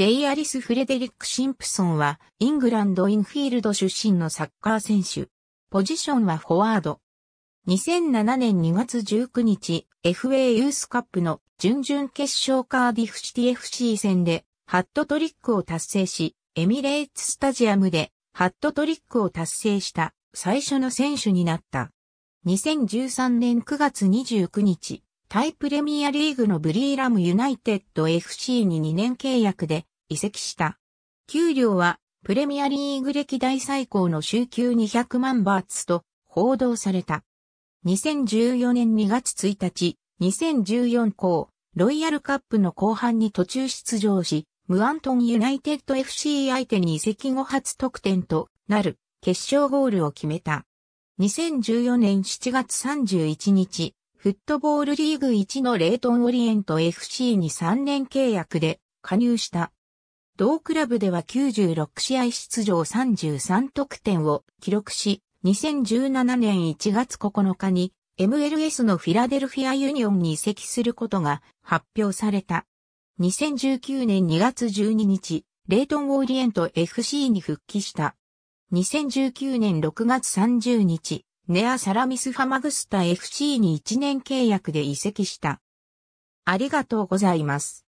J. アリス・フレデリック・シンプソンは、イングランド・インフィールド出身のサッカー選手。ポジションはフォワード。2007年2月19日、FA ユースカップの準々決勝カーディフシティ FC 戦で、ハットトリックを達成し、エミレーツスタジアムで、ハットトリックを達成した最初の選手になった。2013年9月29日、タイプレミアリーグのブリーラムユナイテッド FC に2年契約で移籍した。給料はプレミアリーグ歴代最高の週給200万バーツと報道された。2014年2月1日、2014校、ロイヤルカップの後半に途中出場し、ムアントンユナイテッド FC 相手に移籍後初得点となる決勝ゴールを決めた。2014年7月31日、フットボールリーグ1のレイトンオリエント FC に3年契約で加入した。同クラブでは96試合出場33得点を記録し、2017年1月9日に MLS のフィラデルフィアユニオンに移籍することが発表された。2019年2月12日、レイトン・オーリエント FC に復帰した。2019年6月30日、ネア・サラミス・ファマグスタ FC に1年契約で移籍した。ありがとうございます。